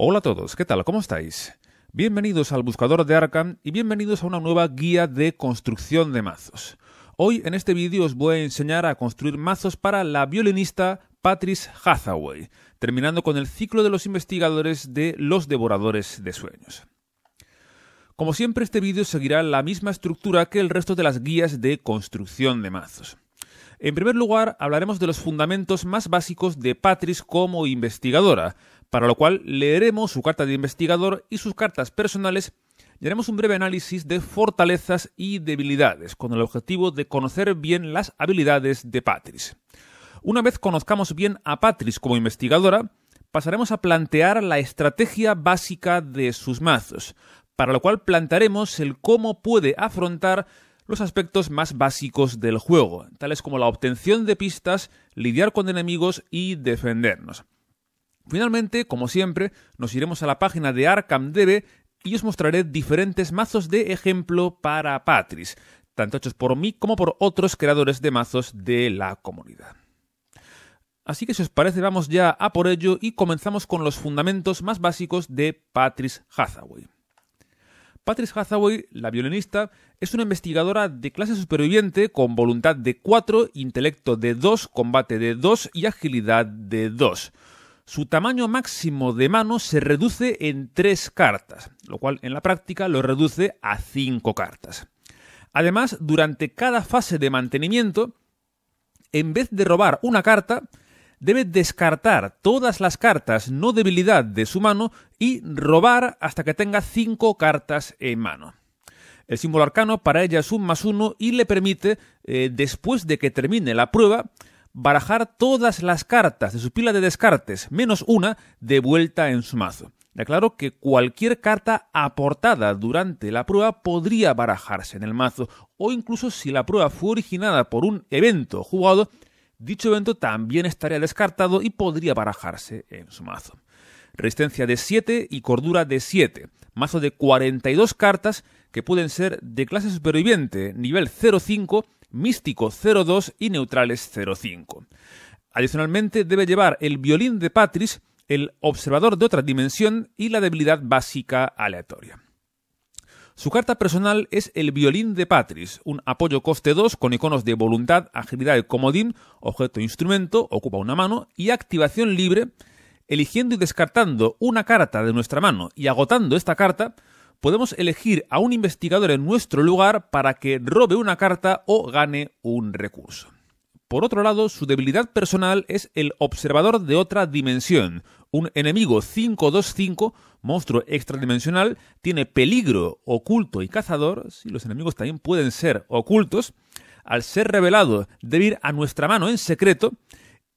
Hola a todos, ¿qué tal? ¿Cómo estáis? Bienvenidos al Buscador de Arkham y bienvenidos a una nueva guía de construcción de mazos. Hoy en este vídeo os voy a enseñar a construir mazos para la violinista Patrice Hathaway, terminando con el ciclo de los investigadores de Los Devoradores de Sueños. Como siempre, este vídeo seguirá la misma estructura que el resto de las guías de construcción de mazos. En primer lugar, hablaremos de los fundamentos más básicos de Patrice como investigadora, para lo cual leeremos su carta de investigador y sus cartas personales y haremos un breve análisis de fortalezas y debilidades, con el objetivo de conocer bien las habilidades de Patris. Una vez conozcamos bien a Patris como investigadora, pasaremos a plantear la estrategia básica de sus mazos, para lo cual plantearemos el cómo puede afrontar los aspectos más básicos del juego, tales como la obtención de pistas, lidiar con enemigos y defendernos. Finalmente, como siempre, nos iremos a la página de ArkhamDB y os mostraré diferentes mazos de ejemplo para Patris, tanto hechos por mí como por otros creadores de mazos de la comunidad. Así que si os parece vamos ya a por ello y comenzamos con los fundamentos más básicos de Patris Hathaway. Patrice Hathaway, la violinista, es una investigadora de clase superviviente con voluntad de 4, intelecto de 2, combate de 2 y agilidad de 2 su tamaño máximo de mano se reduce en tres cartas, lo cual en la práctica lo reduce a cinco cartas. Además, durante cada fase de mantenimiento, en vez de robar una carta, debe descartar todas las cartas no debilidad de su mano y robar hasta que tenga cinco cartas en mano. El símbolo arcano para ella es un más uno y le permite, eh, después de que termine la prueba, barajar todas las cartas de su pila de descartes, menos una, de vuelta en su mazo. Y aclaro que cualquier carta aportada durante la prueba podría barajarse en el mazo, o incluso si la prueba fue originada por un evento jugado, dicho evento también estaría descartado y podría barajarse en su mazo. Resistencia de 7 y cordura de 7, mazo de 42 cartas que pueden ser de clase superviviente, nivel 05, Místico 02 y Neutrales 05. Adicionalmente debe llevar el violín de Patris, el observador de otra dimensión y la debilidad básica aleatoria. Su carta personal es el violín de Patris, un apoyo coste 2 con iconos de voluntad, agilidad y comodín, objeto e instrumento, ocupa una mano y activación libre. Eligiendo y descartando una carta de nuestra mano y agotando esta carta, podemos elegir a un investigador en nuestro lugar para que robe una carta o gane un recurso. Por otro lado, su debilidad personal es el observador de otra dimensión. Un enemigo 525, monstruo extradimensional, tiene peligro oculto y cazador, si los enemigos también pueden ser ocultos, al ser revelado debe ir a nuestra mano en secreto,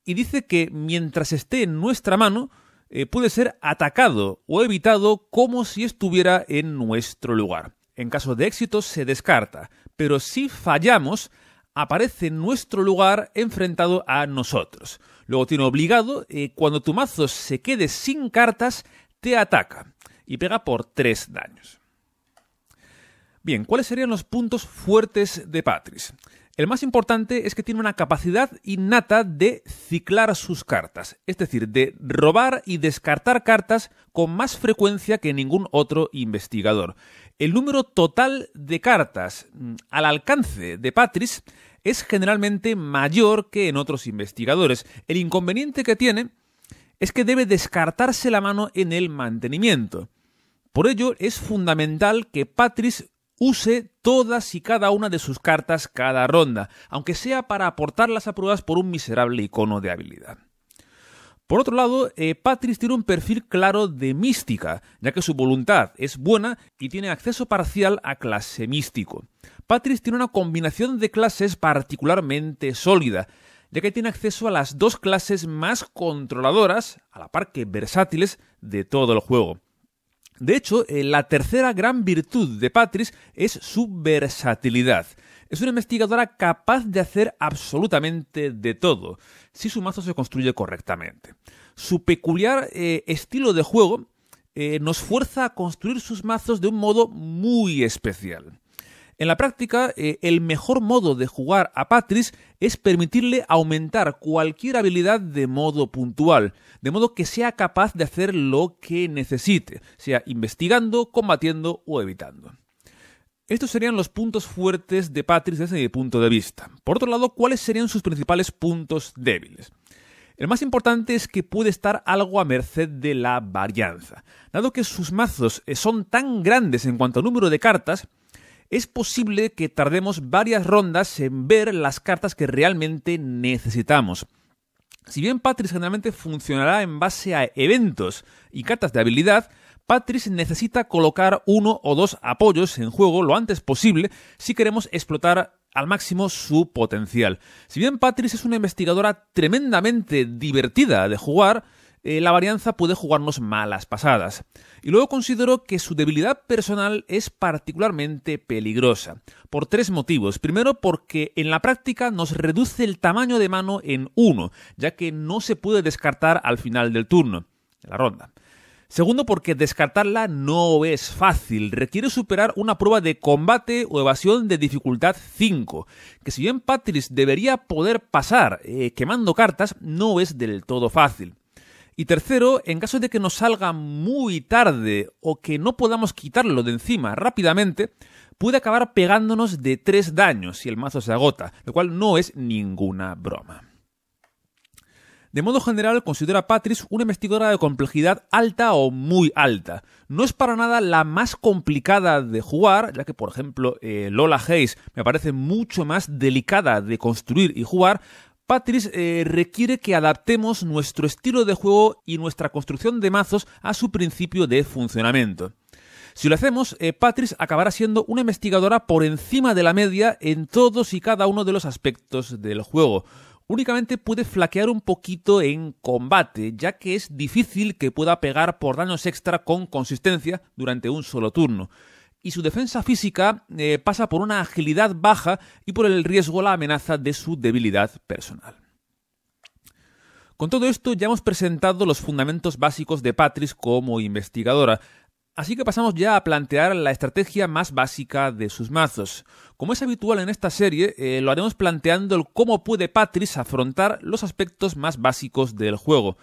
y dice que mientras esté en nuestra mano, eh, puede ser atacado o evitado como si estuviera en nuestro lugar. En caso de éxito se descarta, pero si fallamos, aparece en nuestro lugar enfrentado a nosotros. Luego tiene obligado, eh, cuando tu mazo se quede sin cartas, te ataca y pega por tres daños. Bien, ¿cuáles serían los puntos fuertes de Patris? El más importante es que tiene una capacidad innata de ciclar sus cartas, es decir, de robar y descartar cartas con más frecuencia que ningún otro investigador. El número total de cartas mm, al alcance de Patris es generalmente mayor que en otros investigadores. El inconveniente que tiene es que debe descartarse la mano en el mantenimiento. Por ello es fundamental que Patris use todas y cada una de sus cartas cada ronda, aunque sea para aportarlas a pruebas por un miserable icono de habilidad. Por otro lado, eh, Patris tiene un perfil claro de mística, ya que su voluntad es buena y tiene acceso parcial a clase místico. Patris tiene una combinación de clases particularmente sólida, ya que tiene acceso a las dos clases más controladoras, a la par que versátiles, de todo el juego. De hecho, eh, la tercera gran virtud de Patris es su versatilidad. Es una investigadora capaz de hacer absolutamente de todo, si su mazo se construye correctamente. Su peculiar eh, estilo de juego eh, nos fuerza a construir sus mazos de un modo muy especial. En la práctica, eh, el mejor modo de jugar a Patris es permitirle aumentar cualquier habilidad de modo puntual, de modo que sea capaz de hacer lo que necesite, sea investigando, combatiendo o evitando. Estos serían los puntos fuertes de Patris desde mi punto de vista. Por otro lado, ¿cuáles serían sus principales puntos débiles? El más importante es que puede estar algo a merced de la varianza. Dado que sus mazos son tan grandes en cuanto al número de cartas, es posible que tardemos varias rondas en ver las cartas que realmente necesitamos. Si bien Patris generalmente funcionará en base a eventos y cartas de habilidad, Patris necesita colocar uno o dos apoyos en juego lo antes posible si queremos explotar al máximo su potencial. Si bien Patris es una investigadora tremendamente divertida de jugar, eh, la varianza puede jugarnos malas pasadas. Y luego considero que su debilidad personal es particularmente peligrosa, por tres motivos. Primero, porque en la práctica nos reduce el tamaño de mano en uno, ya que no se puede descartar al final del turno, de la ronda. Segundo, porque descartarla no es fácil, requiere superar una prueba de combate o evasión de dificultad 5, que si bien Patris debería poder pasar eh, quemando cartas, no es del todo fácil. Y tercero, en caso de que nos salga muy tarde o que no podamos quitarlo de encima rápidamente, puede acabar pegándonos de tres daños si el mazo se agota, lo cual no es ninguna broma. De modo general, considera a Patris una investigadora de complejidad alta o muy alta. No es para nada la más complicada de jugar, ya que, por ejemplo, eh, Lola Hayes me parece mucho más delicada de construir y jugar, Patris eh, requiere que adaptemos nuestro estilo de juego y nuestra construcción de mazos a su principio de funcionamiento. Si lo hacemos, eh, Patris acabará siendo una investigadora por encima de la media en todos y cada uno de los aspectos del juego. Únicamente puede flaquear un poquito en combate, ya que es difícil que pueda pegar por daños extra con consistencia durante un solo turno y su defensa física eh, pasa por una agilidad baja y por el riesgo la amenaza de su debilidad personal. Con todo esto ya hemos presentado los fundamentos básicos de Patris como investigadora, así que pasamos ya a plantear la estrategia más básica de sus mazos. Como es habitual en esta serie, eh, lo haremos planteando el cómo puede Patris afrontar los aspectos más básicos del juego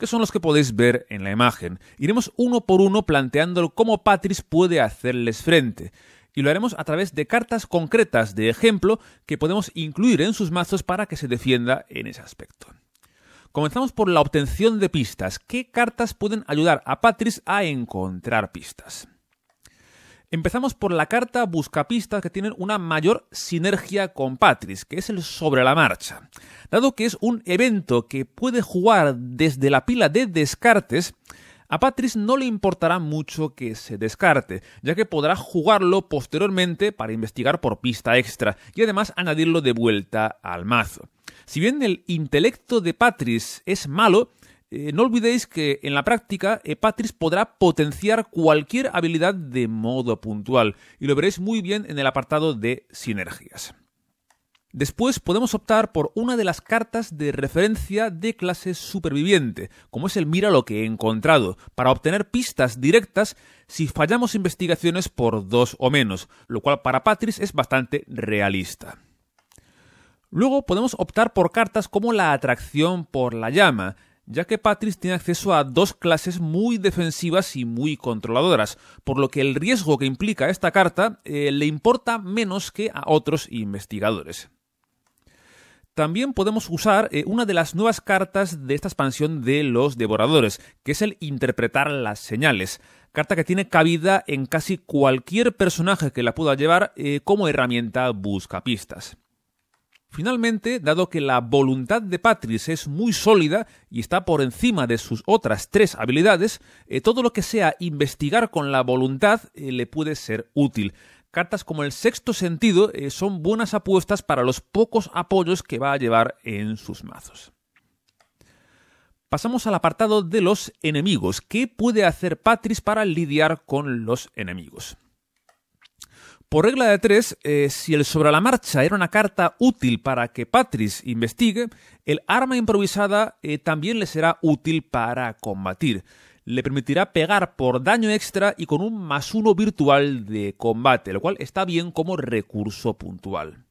que son los que podéis ver en la imagen. Iremos uno por uno planteando cómo Patris puede hacerles frente. Y lo haremos a través de cartas concretas de ejemplo que podemos incluir en sus mazos para que se defienda en ese aspecto. Comenzamos por la obtención de pistas. ¿Qué cartas pueden ayudar a Patris a encontrar pistas? Empezamos por la carta Buscapistas que tienen una mayor sinergia con Patris, que es el sobre la marcha. Dado que es un evento que puede jugar desde la pila de descartes, a Patris no le importará mucho que se descarte, ya que podrá jugarlo posteriormente para investigar por pista extra y además añadirlo de vuelta al mazo. Si bien el intelecto de Patris es malo, eh, no olvidéis que en la práctica eh, Patris podrá potenciar cualquier habilidad de modo puntual y lo veréis muy bien en el apartado de sinergias. Después podemos optar por una de las cartas de referencia de clase superviviente, como es el mira lo que he encontrado, para obtener pistas directas si fallamos investigaciones por dos o menos, lo cual para Patris es bastante realista. Luego podemos optar por cartas como la atracción por la llama, ya que Patrice tiene acceso a dos clases muy defensivas y muy controladoras, por lo que el riesgo que implica esta carta eh, le importa menos que a otros investigadores. También podemos usar eh, una de las nuevas cartas de esta expansión de los devoradores, que es el interpretar las señales, carta que tiene cabida en casi cualquier personaje que la pueda llevar eh, como herramienta buscapistas. Finalmente, dado que la voluntad de Patris es muy sólida y está por encima de sus otras tres habilidades, eh, todo lo que sea investigar con la voluntad eh, le puede ser útil. Cartas como el sexto sentido eh, son buenas apuestas para los pocos apoyos que va a llevar en sus mazos. Pasamos al apartado de los enemigos. ¿Qué puede hacer Patris para lidiar con los enemigos? Por regla de tres, eh, si el sobre la marcha era una carta útil para que Patris investigue, el arma improvisada eh, también le será útil para combatir. Le permitirá pegar por daño extra y con un más uno virtual de combate, lo cual está bien como recurso puntual.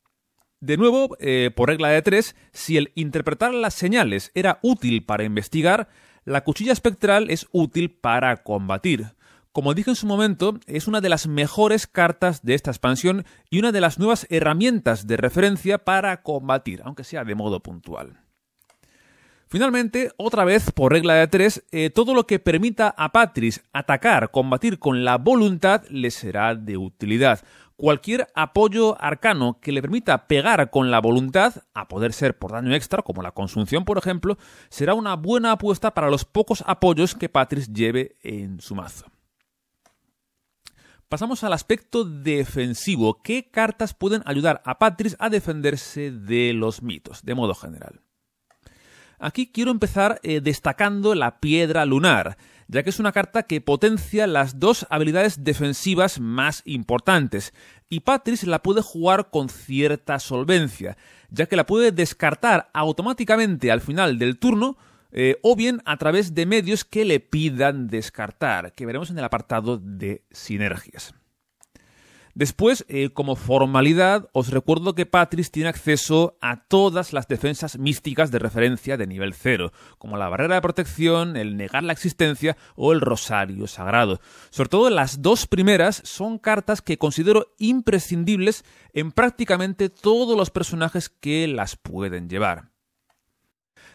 De nuevo, eh, por regla de tres, si el interpretar las señales era útil para investigar, la cuchilla espectral es útil para combatir. Como dije en su momento, es una de las mejores cartas de esta expansión y una de las nuevas herramientas de referencia para combatir, aunque sea de modo puntual. Finalmente, otra vez, por regla de tres, eh, todo lo que permita a Patris atacar, combatir con la voluntad, le será de utilidad. Cualquier apoyo arcano que le permita pegar con la voluntad, a poder ser por daño extra, como la consunción, por ejemplo, será una buena apuesta para los pocos apoyos que Patris lleve en su mazo. Pasamos al aspecto defensivo. ¿Qué cartas pueden ayudar a Patris a defenderse de los mitos, de modo general? Aquí quiero empezar eh, destacando la piedra lunar, ya que es una carta que potencia las dos habilidades defensivas más importantes, y Patris la puede jugar con cierta solvencia, ya que la puede descartar automáticamente al final del turno eh, o bien a través de medios que le pidan descartar, que veremos en el apartado de sinergias. Después, eh, como formalidad, os recuerdo que Patris tiene acceso a todas las defensas místicas de referencia de nivel 0, como la barrera de protección, el negar la existencia o el rosario sagrado. Sobre todo las dos primeras son cartas que considero imprescindibles en prácticamente todos los personajes que las pueden llevar.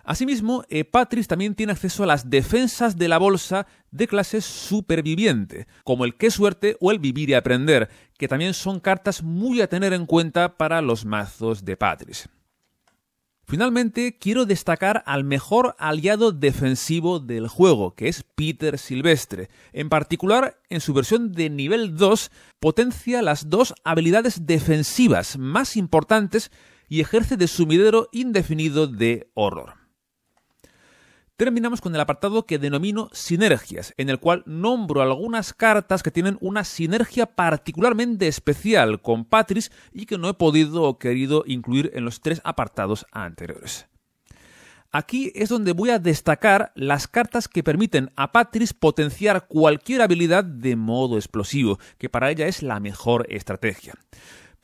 Asimismo, eh, Patris también tiene acceso a las defensas de la bolsa de clase superviviente, como el qué suerte o el vivir y aprender, que también son cartas muy a tener en cuenta para los mazos de Patris. Finalmente, quiero destacar al mejor aliado defensivo del juego, que es Peter Silvestre. En particular, en su versión de nivel 2, potencia las dos habilidades defensivas más importantes y ejerce de sumidero indefinido de horror. Terminamos con el apartado que denomino sinergias, en el cual nombro algunas cartas que tienen una sinergia particularmente especial con Patris y que no he podido o querido incluir en los tres apartados anteriores. Aquí es donde voy a destacar las cartas que permiten a Patris potenciar cualquier habilidad de modo explosivo, que para ella es la mejor estrategia.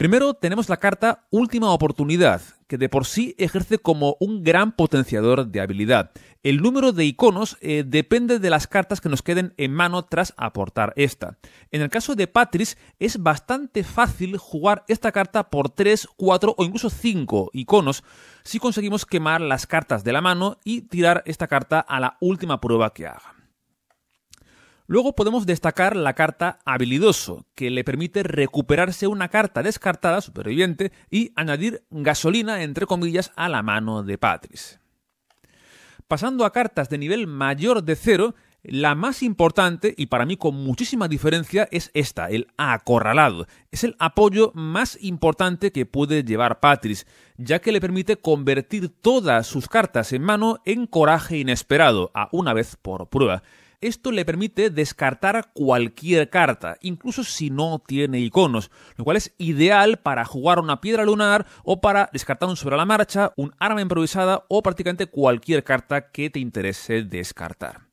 Primero tenemos la carta Última Oportunidad, que de por sí ejerce como un gran potenciador de habilidad. El número de iconos eh, depende de las cartas que nos queden en mano tras aportar esta. En el caso de Patris es bastante fácil jugar esta carta por 3, 4 o incluso 5 iconos si conseguimos quemar las cartas de la mano y tirar esta carta a la última prueba que haga. Luego podemos destacar la carta habilidoso, que le permite recuperarse una carta descartada superviviente y añadir gasolina, entre comillas, a la mano de Patris. Pasando a cartas de nivel mayor de cero, la más importante, y para mí con muchísima diferencia, es esta, el acorralado. Es el apoyo más importante que puede llevar Patris, ya que le permite convertir todas sus cartas en mano en coraje inesperado, a una vez por prueba. Esto le permite descartar cualquier carta, incluso si no tiene iconos, lo cual es ideal para jugar una piedra lunar o para descartar un sobre la marcha, un arma improvisada o prácticamente cualquier carta que te interese descartar.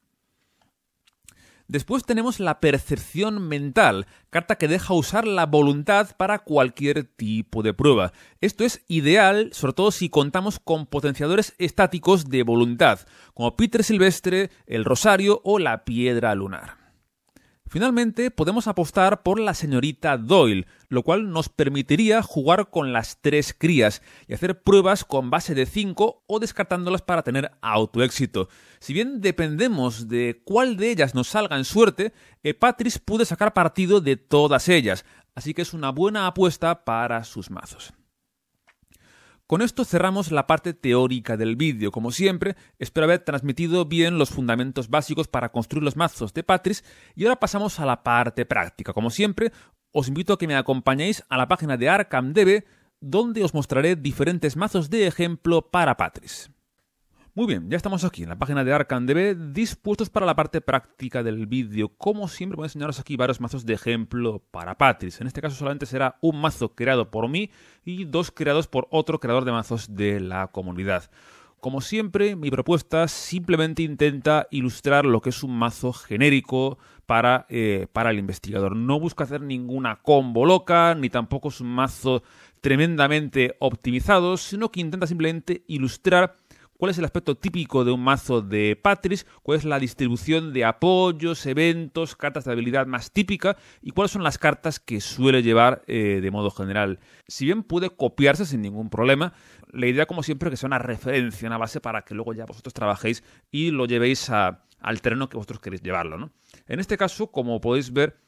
Después tenemos la percepción mental, carta que deja usar la voluntad para cualquier tipo de prueba. Esto es ideal, sobre todo si contamos con potenciadores estáticos de voluntad, como Peter Silvestre, el Rosario o la Piedra Lunar. Finalmente, podemos apostar por la señorita Doyle, lo cual nos permitiría jugar con las tres crías y hacer pruebas con base de 5 o descartándolas para tener autoéxito. Si bien dependemos de cuál de ellas nos salga en suerte, Epatris eh, puede sacar partido de todas ellas, así que es una buena apuesta para sus mazos. Con esto cerramos la parte teórica del vídeo. Como siempre, espero haber transmitido bien los fundamentos básicos para construir los mazos de Patris y ahora pasamos a la parte práctica. Como siempre, os invito a que me acompañéis a la página de ArcamDB donde os mostraré diferentes mazos de ejemplo para Patris. Muy bien, ya estamos aquí en la página de ArcanDB dispuestos para la parte práctica del vídeo. Como siempre voy a enseñaros aquí varios mazos de ejemplo para Patris. En este caso solamente será un mazo creado por mí y dos creados por otro creador de mazos de la comunidad. Como siempre, mi propuesta simplemente intenta ilustrar lo que es un mazo genérico para, eh, para el investigador. No busca hacer ninguna combo loca, ni tampoco es un mazo tremendamente optimizado, sino que intenta simplemente ilustrar cuál es el aspecto típico de un mazo de Patris, cuál es la distribución de apoyos, eventos, cartas de habilidad más típica y cuáles son las cartas que suele llevar eh, de modo general. Si bien puede copiarse sin ningún problema, la idea como siempre que sea una referencia, una base para que luego ya vosotros trabajéis y lo llevéis al terreno que vosotros queréis llevarlo. En este caso, como podéis ver,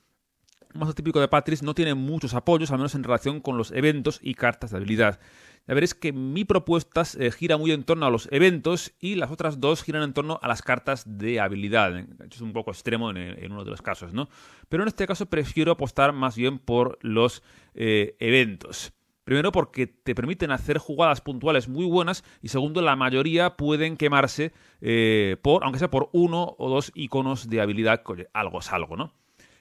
más típico de Patris no tiene muchos apoyos, al menos en relación con los eventos y cartas de habilidad. Ya veréis que mi propuesta eh, gira muy en torno a los eventos y las otras dos giran en torno a las cartas de habilidad. Es un poco extremo en, uno de los casos, ¿no? Pero en este caso prefiero apostar más bien por los eh, eventos. Primero porque te permiten hacer jugadas puntuales muy buenas y segundo la mayoría pueden quemarse eh, por, aunque sea por uno o dos iconos de habilidad, algo es algo, ¿no?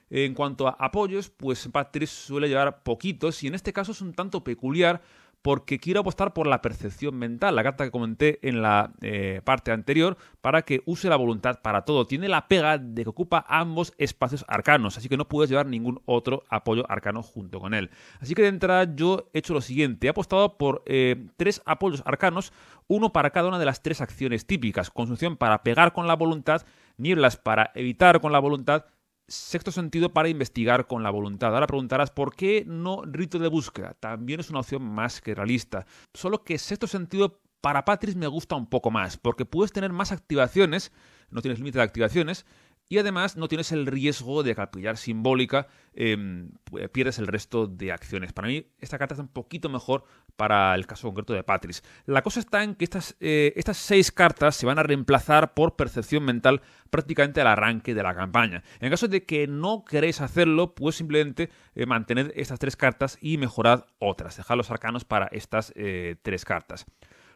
En cuanto a apoyos, pues Patrick suele llevar poquitos y en este caso es un tanto peculiar porque quiero apostar por la percepción mental, la carta que comenté en la eh, parte anterior, para que use la voluntad para todo. Tiene la pega de que ocupa ambos espacios arcanos, así que no puedes llevar ningún otro apoyo arcano junto con él. Así que de entrada yo he hecho lo siguiente, he apostado por eh, tres apoyos arcanos, uno para cada una de las tres acciones típicas, Consunción para pegar con la voluntad, Nieblas para evitar con la voluntad, sexto sentido para investigar con la voluntad. Ahora preguntarás, ¿por qué no rito de búsqueda? También es una opción más que realista. Solo que sexto sentido para Patris me gusta un poco más, porque puedes tener más activaciones, no tienes límite de activaciones, y además no tienes el riesgo de capturar simbólica em, eh, pierdes el resto de acciones. Para mí esta carta está un poquito mejor para el caso concreto de Patris. La cosa está en que estas, eh, estas seis cartas se van a reemplazar por percepción mental prácticamente al arranque de la campaña. En caso de que no queréis hacerlo, pues simplemente eh, mantener estas tres cartas y mejorad otras. Dejad los arcanos para estas tres cartas.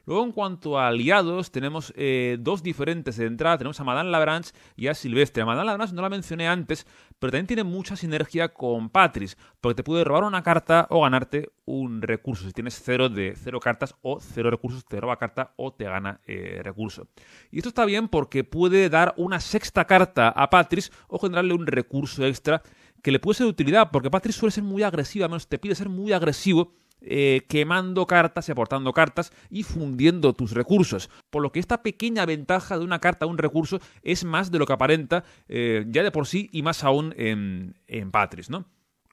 Luego, en cuanto a aliados, tenemos eh, dos diferentes de entrada. Tenemos a Madame Labranche y a Silvestre. A Madame Labranche no la mencioné antes, pero también tiene mucha sinergia con Patris, porque te puede robar una carta o ganarte un recurso. Si tienes cero de cero cartas o cero recursos, te roba carta o te gana eh, recurso. Y esto está bien porque puede dar una sexta carta a Patris o generarle un recurso extra que le puede ser de utilidad, porque Patris suele ser muy agresiva, menos te pide ser muy agresivo eh, quemando cartas y aportando cartas y fundiendo tus recursos. Por lo que esta pequeña ventaja de una carta a un recurso es más de lo que aparenta eh, ya de por sí y más aún en, en Patris, ¿no?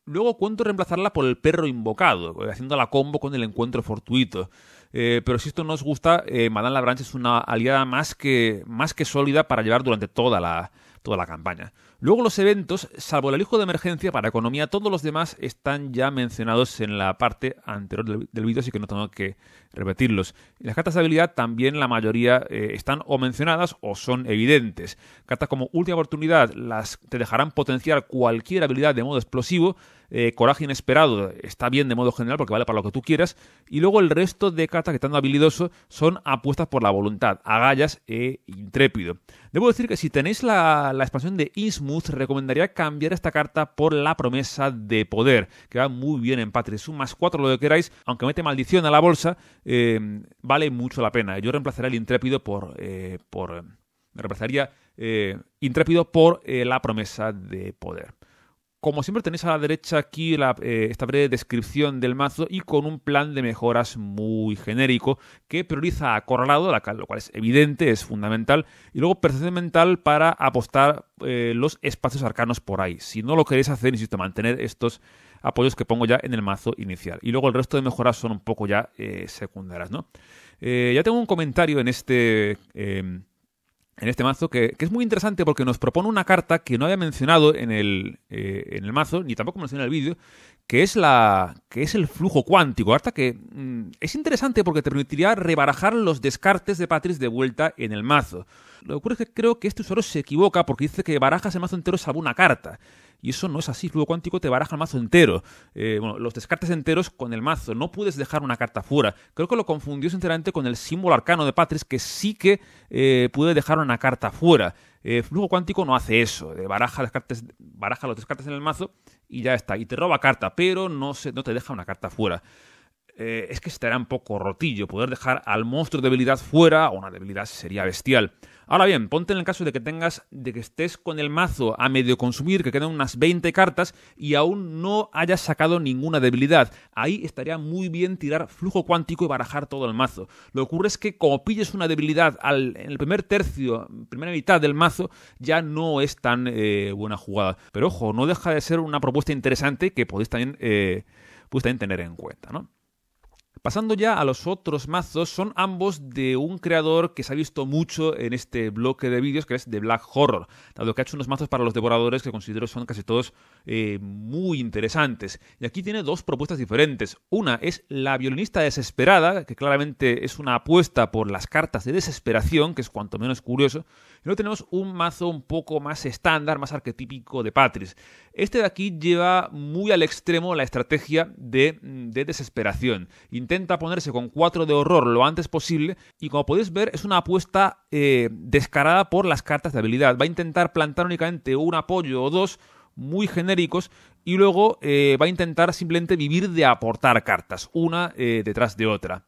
Luego cuento reemplazarla por el perro invocado, eh, haciendo la combo con el encuentro fortuito. pero si esto no os gusta, Madame Labranche es una aliada más que, más que sólida para llevar durante toda la, toda la campaña. Luego los eventos, salvo el alijo de emergencia para economía, todos los demás están ya mencionados en la parte anterior del vídeo, así que no tengo que repetirlos. Las cartas de habilidad también la mayoría eh, están o mencionadas o son evidentes. Cartas como última oportunidad, las te dejarán potenciar cualquier habilidad de modo explosivo. Eh, coraje inesperado está bien de modo general porque vale para lo que tú quieras. Y luego el resto de cartas que están habilidoso son apuestas por la voluntad, agallas e intrépido. Debo decir que si tenéis la, expansión de ISM recomendaría cambiar esta carta por la promesa de poder, que va muy bien en Patri. Un más 4 lo que queráis, aunque mete maldición a la bolsa, eh, vale mucho la pena. Yo reemplazaría el intrépido por... Eh, por me reemplazaría eh, intrépido por la promesa de poder. Como siempre tenéis a la derecha aquí la, eh, esta breve descripción del mazo y con un plan de mejoras muy genérico que prioriza a Corralado, lo cual es evidente, es fundamental, y luego percepción mental para apostar eh, los espacios arcanos por ahí. Si no lo queréis hacer, insisto, mantener estos apoyos que pongo ya en el mazo inicial. Y luego el resto de mejoras son un poco ya eh, secundarias, ¿no? ya tengo un comentario en este em, en este mazo, que, es muy interesante porque nos propone una carta que no había mencionado en el, eh, en el mazo, ni tampoco mencioné en el vídeo, que es, la, que es el flujo cuántico. Carta que mm, es interesante porque te permitiría rebarajar los descartes de Patris de vuelta en el mazo. Lo que ocurre es que creo que este usuario se equivoca porque dice que barajas el mazo entero salvo una carta y eso no es así. Flujo cuántico te baraja el mazo entero. Eh, bueno, los descartes enteros con el mazo. No puedes dejar una carta fuera. Creo que lo confundió sinceramente con el símbolo arcano de Patris, que sí que eh, puede dejar una carta fuera. Eh, flujo cuántico no hace eso. Eh, baraja, baraja los descartes en el mazo y ya está. Y te roba carta, pero no, no te deja una carta fuera. Eh, es que estará un poco rotillo. Poder dejar al monstruo de debilidad fuera, o una debilidad sería bestial. Ahora bien, ponte en el caso de que tengas, de que estés con el mazo a medio consumir, que quedan unas 20 cartas y aún no hayas sacado ninguna debilidad. Ahí estaría muy bien tirar flujo cuántico y barajar todo el mazo. Lo que ocurre es que como pilles una debilidad en el primer tercio, primera mitad del mazo, ya no es tan eh, buena jugada. Pero ojo, no deja de ser una propuesta interesante que podéis también eh, tener en cuenta, ¿no? Pasando ya a los otros mazos, son ambos de un creador que se ha visto mucho en este bloque de vídeos, que es de Black Horror, dado que ha hecho unos mazos para los devoradores que considero son casi todos eh, muy interesantes. Y aquí tiene dos propuestas diferentes. Una es la violinista desesperada, que claramente es una apuesta por las cartas de desesperación, que es cuanto menos curioso. Y luego tenemos un mazo un poco más estándar, más arquetípico de Patris. Este de aquí lleva muy al extremo la estrategia de, de desesperación intenta ponerse con 4 de horror lo antes posible y como podéis ver es una apuesta eh, descarada por las cartas de habilidad. Va a intentar plantar únicamente un apoyo o dos muy genéricos y luego eh, va a intentar simplemente vivir de aportar cartas, una eh, detrás de otra.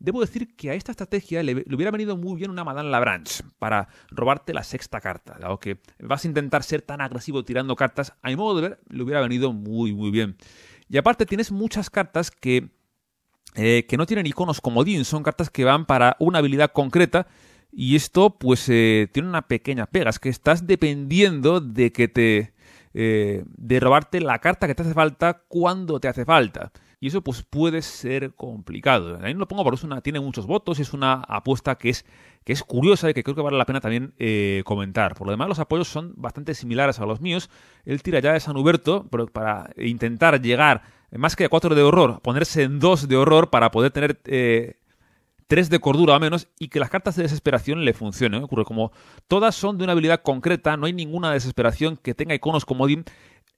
Debo decir que a esta estrategia le, hubiera venido muy bien una Madame Labranche para robarte la sexta carta, dado que vas a intentar ser tan agresivo tirando cartas, a mi modo de ver, le hubiera venido muy, muy bien. Y aparte tienes muchas cartas que eh, que no tienen iconos como comodín, son cartas que van para una habilidad concreta y esto pues eh, tiene una pequeña pega, es que estás dependiendo de que te... Eh, de robarte la carta que te hace falta cuando te hace falta. Y eso pues puede ser complicado. Ahí no lo pongo porque es una, tiene muchos votos, es una apuesta que es, que es curiosa y que creo que vale la pena también comentar. Por lo demás, los apoyos son bastante similares a los míos. Él tira ya de San Huberto para intentar llegar eh, más que cuatro 4 de horror, ponerse en 2 de horror para poder tener 3 eh, de cordura o menos y que las cartas de desesperación le funcionen. ¿eh? Ocurre como todas son de una habilidad concreta, no hay ninguna desesperación que tenga iconos como Odin.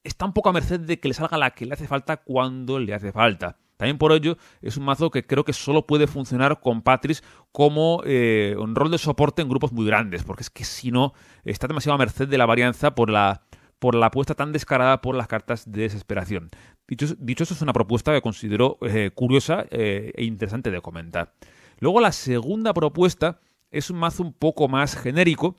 está un poco a merced de que le salga la que le hace falta cuando le hace falta. También por ello es un mazo que creo que solo puede funcionar con Patris como un rol de soporte en grupos muy grandes, porque es que si no está demasiado a merced de la varianza por la por la apuesta tan descarada por las cartas de desesperación. Dicho, dicho eso, es una propuesta que considero eh, curiosa eh, e interesante de comentar. Luego la segunda propuesta es un mazo un poco más genérico,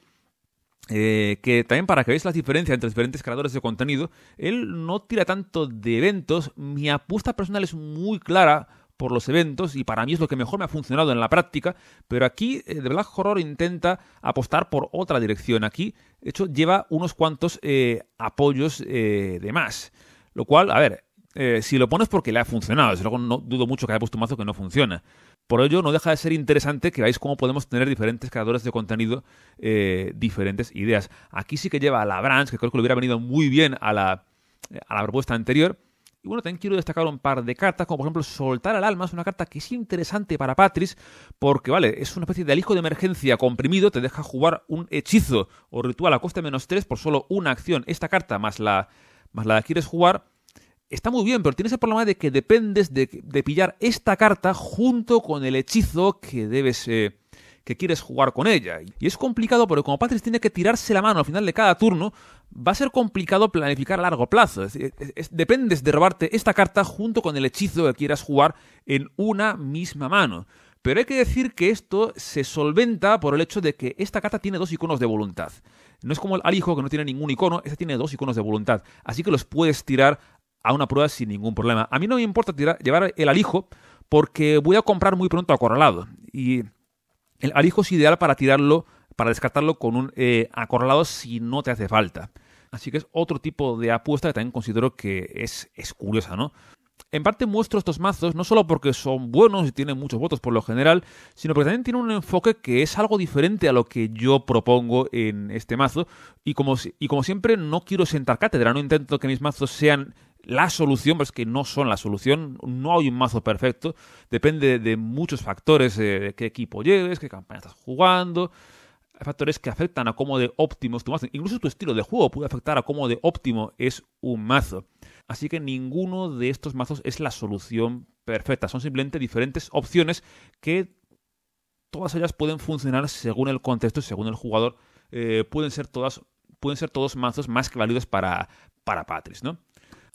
eh, que también para que veáis la diferencia entre diferentes creadores de contenido, él no tira tanto de eventos, mi apuesta personal es muy clara por los eventos y para mí es lo que mejor me ha funcionado en la práctica, pero aquí eh, de verdad Black Horror intenta apostar por otra dirección. Aquí, de hecho, lleva unos cuantos eh, apoyos eh, de más. Lo cual, a ver, si lo pones porque le ha funcionado, desde luego no dudo mucho que haya puesto un mazo que no funciona. Por ello, no deja de ser interesante que veáis cómo podemos tener diferentes creadores de contenido, diferentes ideas. Aquí sí que lleva a la Branch, que creo que le hubiera venido muy bien a la, a la propuesta anterior, y bueno, también quiero destacar un par de cartas, como por ejemplo Soltar al Alma, es una carta que es interesante para Patris, porque vale, es una especie de alijo de emergencia comprimido, te deja jugar un hechizo o ritual a coste menos 3 por solo una acción. Esta carta más la, más la que quieres jugar está muy bien, pero tienes el problema de que dependes de, pillar esta carta junto con el hechizo que debes eh, que quieres jugar con ella. Y es complicado porque como Patris tiene que tirarse la mano al final de cada turno, va a ser complicado planificar a largo plazo. dependes de robarte esta carta junto con el hechizo que quieras jugar en una misma mano. Pero hay que decir que esto se solventa por el hecho de que esta carta tiene dos iconos de voluntad. No es como el alijo que no tiene ningún icono, Esta tiene dos iconos de voluntad. Así que los puedes tirar a una prueba sin ningún problema. A mí no me importa tirar, llevar el alijo porque voy a comprar muy pronto acorralado. Y el alijo es ideal para tirarlo, para descartarlo con un eh, acorralado si no te hace falta. Así que es otro tipo de apuesta que también considero que es, es curiosa, ¿no? En parte muestro estos mazos no solo porque son buenos y tienen muchos votos por lo general, sino porque también tienen un enfoque que es algo diferente a lo que yo propongo en este mazo. Y como, y como siempre, no quiero sentar cátedra, no intento que mis mazos sean la solución, pero es que no son la solución, no hay un mazo perfecto, depende de muchos factores, eh, de qué equipo lleves, qué campaña estás jugando, hay factores que afectan a cómo de óptimo es tu mazo, incluso tu estilo de juego puede afectar a cómo de óptimo es un mazo. Así que ninguno de estos mazos es la solución perfecta, son simplemente diferentes opciones que todas ellas pueden funcionar según el contexto y según el jugador, eh, pueden ser todas pueden ser todos mazos más que válidos para, para Patris, ¿no?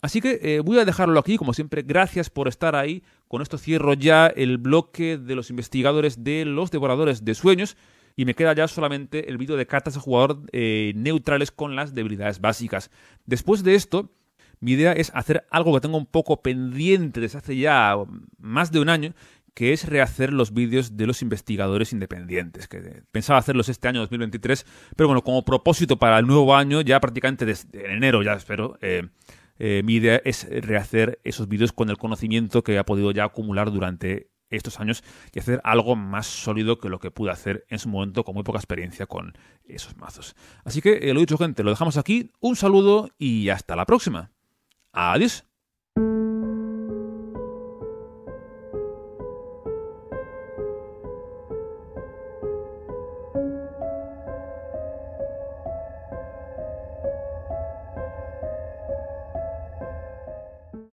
Así que eh, voy a dejarlo aquí, como siempre, gracias por estar ahí. Con esto cierro ya el bloque de los investigadores de los devoradores de sueños y me queda ya solamente el vídeo de cartas a jugador eh, neutrales con las debilidades básicas. Después de esto, mi idea es hacer algo que tengo un poco pendiente desde hace ya más de un año, que es rehacer los vídeos de los investigadores independientes, que pensaba hacerlos este año 2023, pero bueno, como propósito para el nuevo año, ya prácticamente desde enero, ya espero, eh, eh, mi idea es rehacer esos vídeos con el conocimiento que ha podido ya acumular durante estos años y hacer algo más sólido que lo que pude hacer en su momento con muy poca experiencia con esos mazos. Así que eh, lo dicho gente, lo dejamos aquí, un saludo y hasta la próxima. Adiós.